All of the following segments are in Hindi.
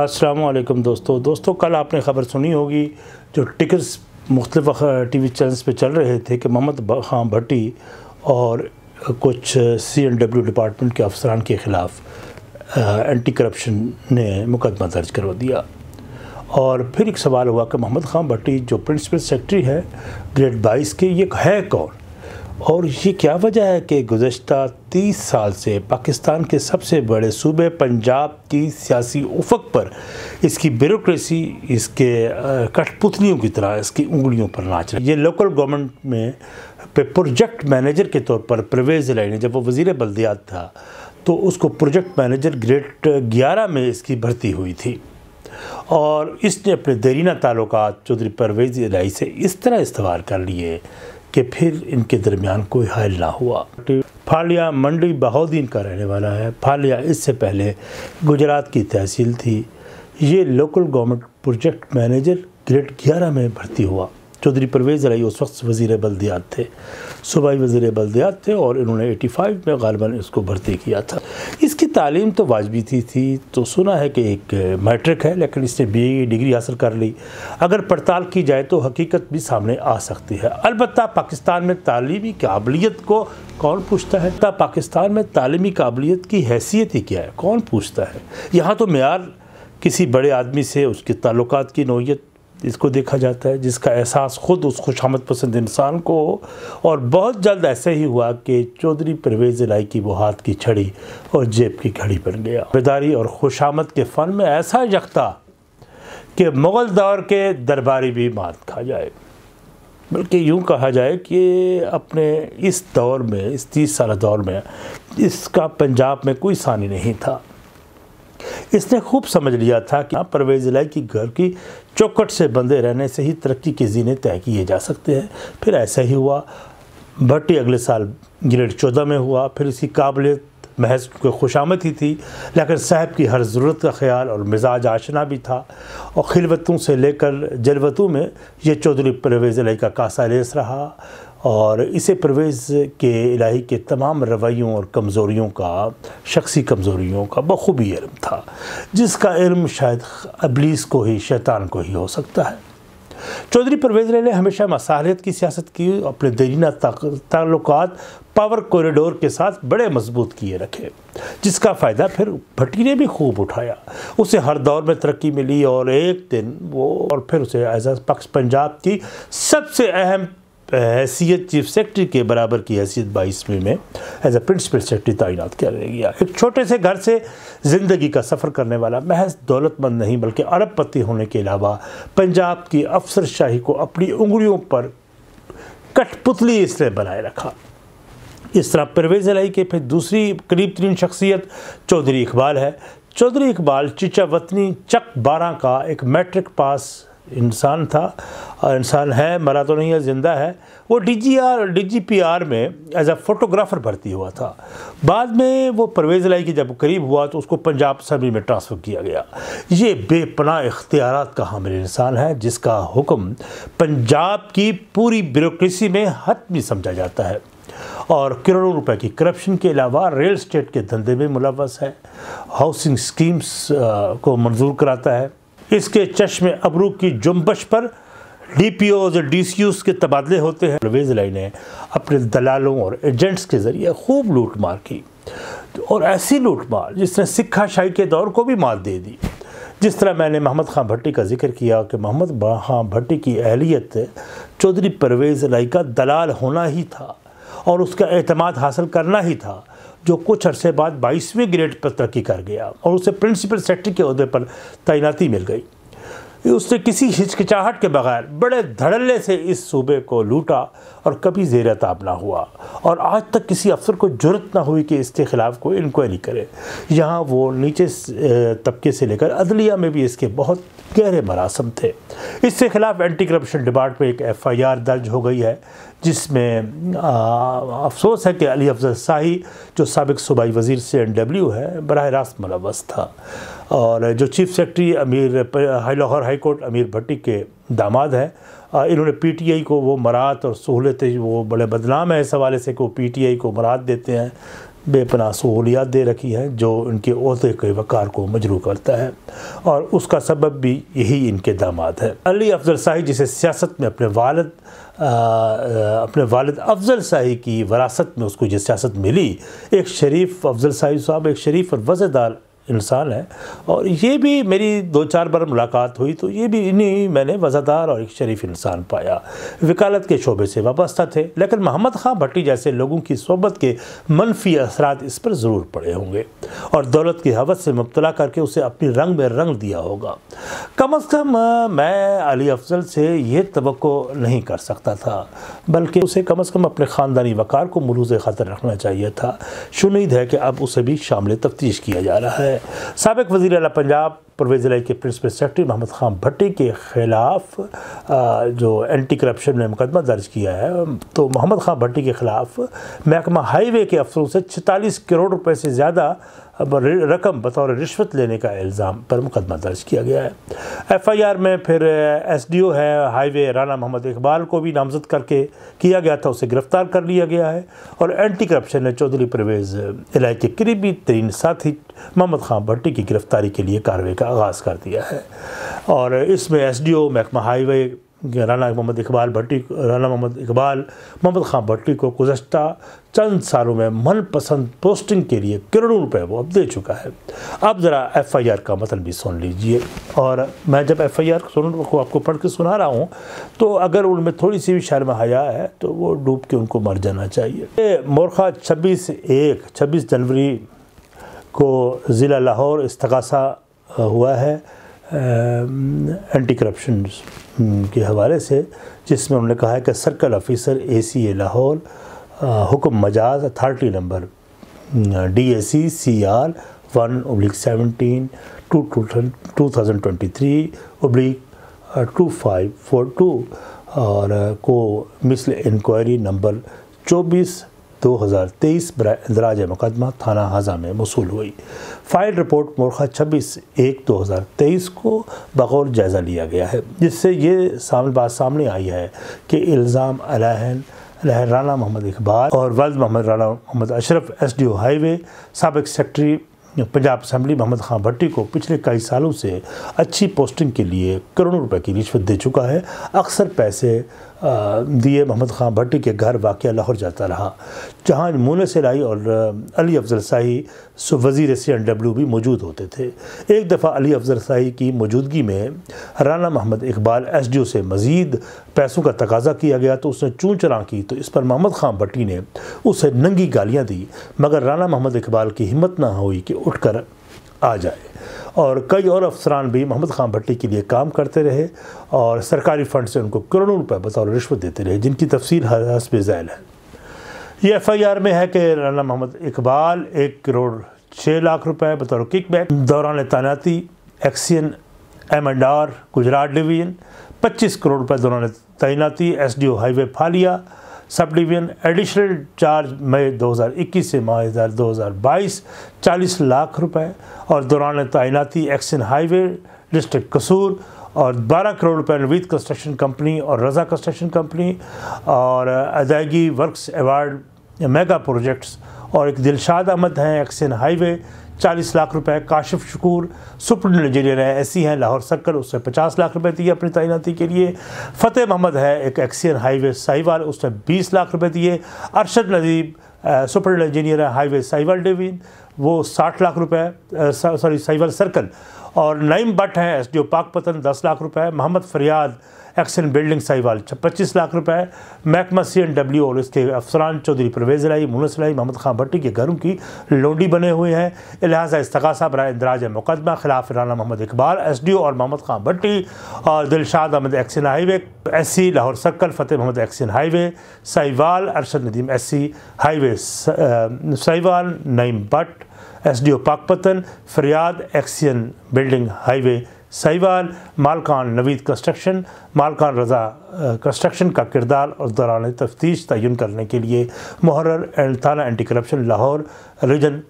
असलकम दोस्तों दोस्तों कल आपने ख़बर सुनी होगी जो टिकट्स मुख्तफ टी वी चैनल्स पर चल रहे थे कि मोहम्मद खां भट्टी और कुछ सी एन डब्ल्यू डिपार्टमेंट के अफसरान के ख़िलाफ़ एंटी करप्शन ने मुकदमा दर्ज करवा दिया और फिर एक सवाल हुआ कि मोहम्मद खां भट्टी जो प्रिंसिपल सेक्रेटरी है ग्रेड बाईस के ये है कौन और ये क्या वजह है कि गुज्त 30 साल से पाकिस्तान के सबसे बड़े सूबे पंजाब की सियासी उफक पर इसकी ब्यूरोसी इसके कठपुतलियों की तरह इसकी उंगलियों पर नाच रही ये लोकल गवर्नमेंट में पे प्रोजेक्ट मैनेजर के तौर पर परवेज़ लाई ने जब वो वज़ी बल्दियात था तो उसको प्रोजेक्ट मैनेजर ग्रेड ग्यारह में इसकी भर्ती हुई थी और इसने अपने दरीना ताल्लुक चौधरी परवेज़ इलाई से इस तरह इस्तेवाल कर लिए कि फिर इनके दरमियान कोई हायल ना हुआ फालिया मंडी बहाउद्दीन का रहने वाला है फालिया इससे पहले गुजरात की तहसील थी ये local government project manager grade ग्यारह में भर्ती हुआ चौधरी परवेज़ रही उस वक्त वज़ी बल्दियात थे सूबाई वज़ी बल्दियात थे और इन्होंने एटी फाइव में गालबा इसको भर्ती किया था इसकी तालीम तो वाजबी थी थी तो सुना है कि एक मैट्रिक है लेकिन इसने बी ए e डिग्री हासिल कर ली अगर पड़ताल की जाए तो हकीकत भी सामने आ सकती है अलबत् पाकिस्तान में तालीमी काबिलियत को कौन पूछता है पाकिस्तान में तालीमी काबिलियत की हैसियत ही क्या है कौन पूछता है यहाँ तो मैार किसी बड़े आदमी से उसके ताल्लुक की नोयत इसको देखा जाता है जिसका एहसास खुद उस खुशामद पसंद इंसान को हो और बहुत जल्द ऐसे ही हुआ कि चौधरी परवेज़ इलाई की वो हाथ की छड़ी और जेब की घड़ी बन गया बेदारी और खुशामद के फ़न में ऐसा यकता कि मुग़ल दौर के दरबारी भी मात खा जाए बल्कि यूँ कहा जाए कि अपने इस दौर में इस तीस साल दौर में इसका पंजाब में कोई सानी नहीं था इसने खूब समझ लिया था कि परवेज लाई की घर की चौकट से बंधे रहने से ही तरक्की के जीने तय किए जा सकते हैं फिर ऐसा ही हुआ भट्टी अगले साल ग्रेड चौदह में हुआ फिर इसकी काबिलियत महज को खुशामद ही थी लेकिन साहब की हर ज़रूरत का ख्याल और मिजाज आशना भी था और खिलवतों से लेकर जलवतों में ये चौधरी परवेज़ अली का रेस रहा और इसे परवेज़ के इलाही के तमाम रवैयों और कमज़ोरीों का शख्सी कमज़ोरीों का बखूबी इल्म था जिसका इल्म शायद अबलीस को ही शैतान को ही हो सकता है चौधरी परवेज ने हमेशा मसाहत की सियासत की अपने दरीना ताल्लुक पावर कॉरिडोर के साथ बड़े मजबूत किए रखे जिसका फ़ायदा फिर भट्टी ने भी खूब उठाया उसे हर दौर में तरक्की मिली और एक दिन वो और फिर उसे एज पक्ष पंजाब की सबसे अहम हैसियत चीफ सेक्रेटरी के बराबर की हैसियत बाईसवीं में एज ए प्रिंसिपल सेक्रेटरी तैनात किया गया एक छोटे से घर से ज़िंदगी का सफ़र करने वाला महज दौलतमंद नहीं बल्कि अरबपति होने के अलावा पंजाब की अफसरशाही को अपनी उंगलियों पर कठपुतली इसने बनाए रखा इस तरह परवेज़ लाई के फिर दूसरी करीब तरीन शख्सियत चौधरी इकबाल है चौधरी इकबाल चिचा वतनी चक बारह का एक मैट्रिक पास इंसान था और इंसान है मरा तो नहीं है ज़िंदा है वो डीजीआर डीजीपीआर में एज अ फोटोग्राफ़र भर्ती हुआ था बाद में वो परवेज़ लाई के जब करीब हुआ तो उसको पंजाब असम्बली में ट्रांसफ़र किया गया ये बेपना इख्तियार का हामिल इंसान है जिसका हुक्म पंजाब की पूरी ब्यूरोसी में हतमी समझा जाता है और करोड़ों रुपए की करप्शन के अलावा रियल स्टेट के धंधे में मुलवस है हाउसिंग स्कीम्स को मंजूर कराता है इसके चश्मे अबरू की जुम्बश पर डी पी ओज और डी सी ओज के तबादले होते हैं लाई ने अपने दलालों और एजेंट्स के ज़रिए खूब लूट मार की और ऐसी लूट मार जिसने सिक्खा शाही के दौर को भी मात दे दी जिस तरह मैंने मोहम्मद खां भट्टी का जिक्र किया कि मोहम्मद खां भट्टी की अहलियत चौधरी परवेज़ लाई का दलाल होना ही था और उसका अहतमाद हासिल करना ही था जो कुछ अरसे बाद बाईसवें ग्रेड पर तरक्की कर गया और उसे प्रिंसिपल सेक्रेटरी के अहदे पर तैनाती मिल गई उसने किसी हिचकिचाहट के बगैर बड़े धड़ल्ले से इस सूबे को लूटा और कभी जेर ताब ना हुआ और आज तक किसी अफसर को जरूरत ना हुई कि इसके ख़िलाफ़ कोई इंक्वायरी करे यहाँ वो नीचे तबके से लेकर अदलिया में भी इसके बहुत गहरे मरासम थे इसके खिलाफ एंटी करप्शन डिपार्टमेंट एक एफआईआर दर्ज हो गई है जिसमें अफसोस है कि अली अफजल शाही जो सबक सूबाई वजीर से एन डब्ल्यू है बरह रास्त मुलवस था और जो चीफ सेक्रेटरी अमीर लाहौर हाईकोर्ट अमीर भट्टी के दामाद हैं इन्होंने पीटीआई को वो मरात और सहूलतें वो बड़े बदनाम हैं इस हवाले से कि वो आई को मरात देते हैं बेपना सहूलियात दे रखी हैं जो उनके अहदे के वक़ार को मजरू करता है और उसका सबब भी यही इनके दामाद है अली अफजल शाही जिसे सियासत में अपने वालद आ, अपने वालद अफजल शाही की वरासत में उसको ये सियासत मिली एक शरीफ अफजल शाही साहब एक शरीफ और वज़ेदार इंसान है और ये भी मेरी दो चार बार मुलाकात हुई तो ये भी इन्हीं मैंने वज़ादार और एक शरीफ इंसान पाया वकालत के शोबे से वाबस्ता थे लेकिन मोहम्मद खां भट्टी जैसे लोगों की सोबत के मनफी असरा इस पर ज़रूर पड़े होंगे और दौलत की हवस से मुबतला करके उसे अपनी रंग में रंग दिया होगा कम अज़ कम मैं अली अफजल से यह तो नहीं कर सकता था बल्कि उसे कम अज़ कम अपने ख़ानदानी वक़ार को मलूज़ ख़तर रखना चाहिए था शुनीद है कि अब उसे भी शामिल तफ्तीश किया जा रहा है है सबक वज़ी अला पंजाब परवेज़ लाई के प्रिंसिपल सेक्रेटरी मोहम्मद खान भट्टी के ख़िलाफ़ जो एंटी करप्शन में मुकदमा दर्ज किया है तो मोहम्मद खान भट्टी के ख़िलाफ़ महकमा हाईवे के अफसरों से छतालीस करोड़ रुपये से ज़्यादा अब रकम बतौर रिश्वत लेने का इल्ज़ाम पर मुकदमा दर्ज किया गया है एफ़ आई आर में फिर एस डी ओ है हाईवे राना मोहम्मद इकबाल को भी नामजद करके किया गया था उसे गिरफ़्तार कर लिया गया है और एंटी करप्शन ने चौधरी परवेज़ इलाही के करीबी तरीन साथी मोहम्मद खान भट्टी की गिरफ़्तारी के लिए कार्रवाई का आगाज़ कर दिया है और इसमें एस डी ओ महकमा हाईवे राना मोहम्मद इकबाल भट्टी राना मोहम्मद इकबाल मोहम्मद खां भट्टी को गुजशत चंद सालों में मनपसंद पोस्टिंग के लिए करोड़ों रुपए वो अब दे चुका है अब ज़रा एफ़ आई आर का मतलब भी सुन लीजिए और मैं जब एफ़ आई आर सुन को आपको पढ़ के सुना रहा हूँ तो अगर उनमें थोड़ी सी भी शर्म हया है तो वो डूब के उनको मर जाना चाहिए मोरखा छब्बीस एक छब्बीस जनवरी को ज़िला लाहौर इस्तगासा हुआ है एंटी करप्शन के हवाले से जिसमें उन्होंने कहा है कि circle officer A C A Lahore हुक्म मजाज authority number D A C C R one oblique seventeen two two thousand twenty three oblique two five four two और को मिसल इंक्वायरी नंबर चौबीस दो हज़ार तेईस दराज मुकदमा थाना हाजा में मौसू हुई फाइल रिपोर्ट मोरखा छब्बीस एक दो हज़ार तेईस को बगौर जायज़ा लिया गया है जिससे ये सामने बात सामने आई है कि इल्ज़ाम अलहन लहर राना मोहम्मद इकबाल और वल्द Mohammad Rana Mohammad Ashraf S D O highway सबक सेक्रटरी पंजाब असम्बली मोहम्मद खां भट्टी को पिछले कई सालों से अच्छी पोस्टिंग के लिए करोड़ों रुपए की रिश्वत दे चुका है अक्सर पैसे दिए मोहम्मद ख़ान भट्टी के घर वाक़ लाहौर जाता रहा जहाँ से लाई और अली अफजल शाही वज़ी सी एन डब्ल्यू भी मौजूद होते थे एक दफ़ा अली अफजल शाही की मौजूदगी में Rana Mohammad Iqbal S D O से मज़ीद पैसों का तकाजा किया गया तो उसने चूँ चरा की तो इस पर मोहम्मद ख़ान भट्टी ने उसे नंगी गालियाँ दी मगर राना मोहम्मद इकबाल की हिम्मत ना हुई कि उठ कर आ जाए और कई और अफसरान भी मोहम्मद खान भट्टी के लिए काम करते रहे और सरकारी फ़ंड से उनको करोड़ों रुपये बतौर रिश्वत देते रहे जिनकी तफसील हसब ज़ैल है ये एफ आई आर में है कि राना मोहम्मद इकबाल एक करोड़ छः लाख रुपए बतौर किक बैक दौरान तैनाती XEN M and R Gujrat division पच्चीस करोड़ रुपए दौरान तैनाती एस डी ओ हाईवे फालिया सब डिवीजन एडिशनल चार्ज मई 2021 से मई 2022 40 लाख रुपए और दौरान तैनाती एक्सन हाईवे डिस्ट्रिक्ट कसूर और 12 करोड़ रुपए नवीद कंस्ट्रक्शन कंपनी और रजा कंस्ट्रक्शन कंपनी और अदायगी वर्क्स अवार्ड मेगा प्रोजेक्ट्स और एक दिलशाद अहमद हैं एक्सन हाईवे चालीस लाख रुपए काशिफ शकूर सुपर इंजीनियर है एस हैं लाहौर सर्कल उसने पचास लाख रुपए दिए अपनी तैनाती के लिए फ़तेह मोहम्मद है एक एक्सियन हाईवे साहिवाल उसने बीस लाख रुपए दिए अरशद नदीब सुपर इंजीनियर है हाईवे साहिवाल डेविन वो साठ लाख रुपए सॉरी साहिवाल सर्कल और नईम भट्ट हैं एस डी ओ पाकपतन दस लाख रुपए मोहम्मद फरियाद एक्सन बिल्डिंग साहिवाल पच्चीस लाख रुपए महकमा सी एन डब्ल्यू और इसके अफसरान चौधरी परवेज लाई मुनस लाई मोहम्मद खान भट्टी के घरों की लोंडी बने हुए हैं लिहाजा इस्तगा साहब राय इंदराज मुकदमा खिलाफ Rana Mohammad Iqbal S D O और मोहम्मद खान भट्टी और Dilshad Ahmed XEN highway S C Lahore circle Fateh Mohammad XEN highway Sahiwal Arshad Nadeem S C highway Sahiwal Naeem Bhatt S D O Pakpattan फरियाद एक्सियन बिल्डिंग हाईवे साहिवाल मालकान नवीद कंस्ट्रक्शन मालकान रजा कंस्ट्रक्शन का किरदार और दौरान तफ्तीश तयन करने के लिए मुहर्र एंड थाना एंटी करप्शन लाहौर रीजन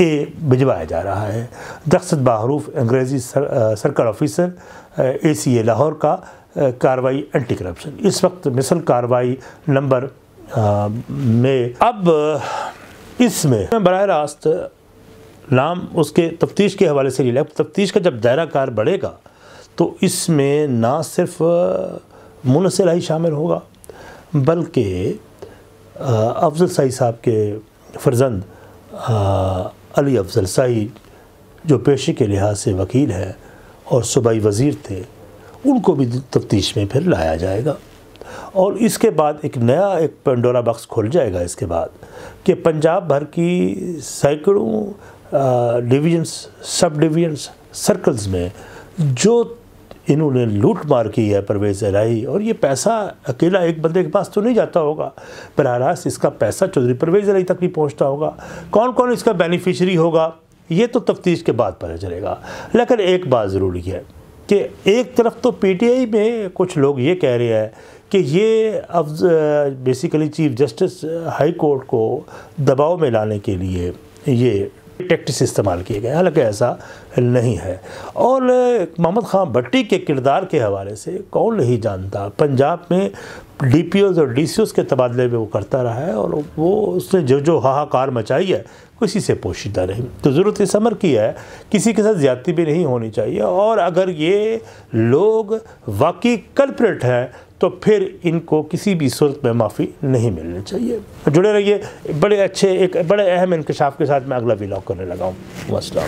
ए भिजवाया जा रहा है दक्षत बाहरूफ अंग्रेज़ी sir, circle officer A C A Lahore का कार्रवाई एंटी करप्शन इस वक्त मिसल कार्रवाई नंबर में अब इसमें बरह रास्त नाम उसके तफ्तीश के हवाले से ले लिया तफ्तीश का जब दायरा कार बढ़ेगा तो इसमें ना सिर्फ मुनसर ही शामिल होगा बल्कि अफजल शाही साहब के फर्जंद अली अफजल शाही जो पेशे के लिहाज से वकील हैं और सूबाई वज़ीर थे उनको भी तफ्तीश में फिर लाया जाएगा और इसके बाद एक नया एक पेंडोरा बक्स खुल जाएगा इसके बाद कि पंजाब भर की सैकड़ों डिवीजन्स सब डिवीजन्स सर्कल्स में जो इन्होंने लूट मार की है परवेज़ राही और ये पैसा अकेला एक बंदे के पास तो नहीं जाता होगा बरहरास इसका पैसा चौधरी परवेज़ राही तक नहीं पहुंचता होगा कौन कौन इसका बेनिफिशरी होगा ये तो तफ्तीश के बाद पता चलेगा लेकिन एक बात ज़रूरी है कि एक तरफ तो पीटीआई में कुछ लोग ये कह रहे हैं कि ये अब basically chief justice high court को दबाव में लाने के लिए ये टैक्टिस इस्तेमाल किए गए हालांकि ऐसा नहीं है और मोहम्मद ख़ान भट्टी के किरदार के हवाले से कौन नहीं जानता पंजाब में डी और डी के तबादले में वो करता रहा है और वो उसने जो जो हाहाकार मचाई है किसी से पोशीदा नहीं तो ज़रूरत इस अमर की है किसी के साथ ज़्यादती भी नहीं होनी चाहिए और अगर ये लोग वाकई कल्परेट हैं तो फिर इनको किसी भी सूरत में माफ़ी नहीं मिलनी चाहिए जुड़े रहिए बड़े अच्छे एक बड़े अहम इंकशाफ के साथ मैं अगला विलाग करने लगा हूँ